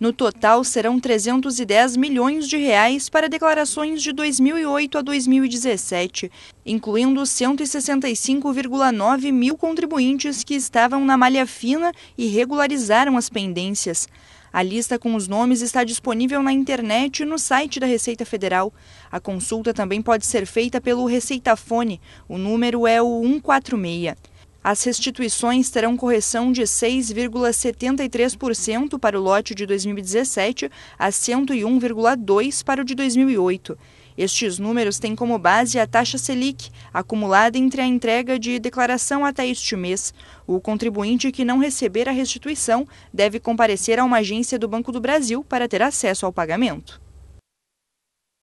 No total, serão 310 milhões de reais para declarações de 2008 a 2017, incluindo 165,9 mil contribuintes que estavam na malha fina e regularizaram as pendências. A lista com os nomes está disponível na internet e no site da Receita Federal. A consulta também pode ser feita pelo Receitafone. O número é o 146. As restituições terão correção de 6,73% para o lote de 2017 a 101,2% para o de 2008. Estes números têm como base a taxa Selic, acumulada entre a entrega de declaração até este mês. O contribuinte que não receber a restituição deve comparecer a uma agência do Banco do Brasil para ter acesso ao pagamento.